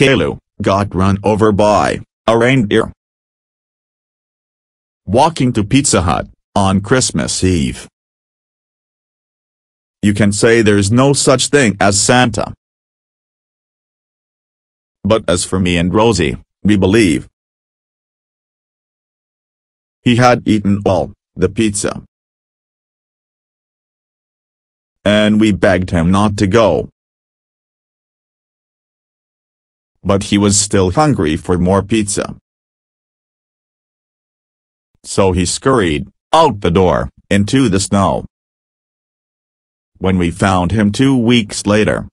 Kalu, got run over by a reindeer. Walking to Pizza Hut, on Christmas Eve. You can say there's no such thing as Santa. But as for me and Rosie, we believe. He had eaten all the pizza. And we begged him not to go but he was still hungry for more pizza. So he scurried, out the door, into the snow. When we found him two weeks later.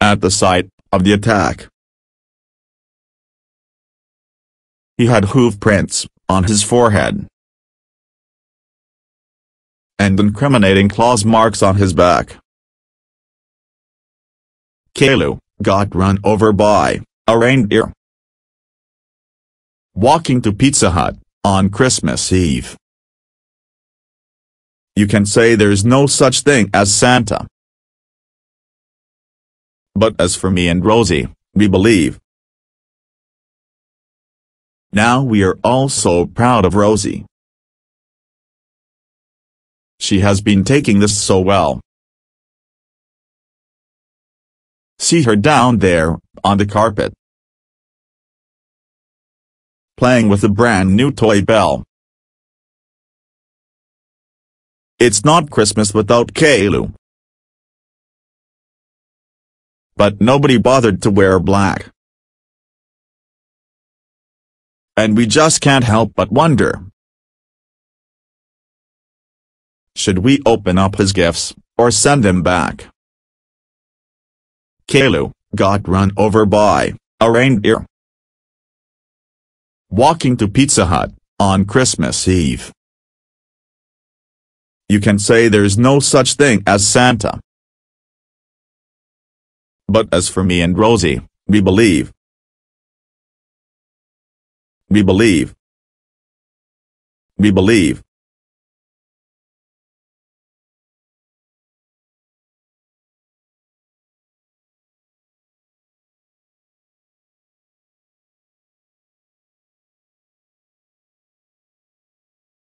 At the site of the attack. He had hoof prints on his forehead. And incriminating claws marks on his back. Kalu, got run over by a reindeer. Walking to Pizza Hut, on Christmas Eve. You can say there's no such thing as Santa. But as for me and Rosie, we believe. Now we are all so proud of Rosie. She has been taking this so well. See her down there, on the carpet. Playing with a brand new toy bell. It's not Christmas without Kalu. But nobody bothered to wear black. And we just can't help but wonder. Should we open up his gifts, or send them back? Kalu, got run over by a reindeer. Walking to Pizza Hut, on Christmas Eve. You can say there's no such thing as Santa. But as for me and Rosie, we believe. We believe. We believe.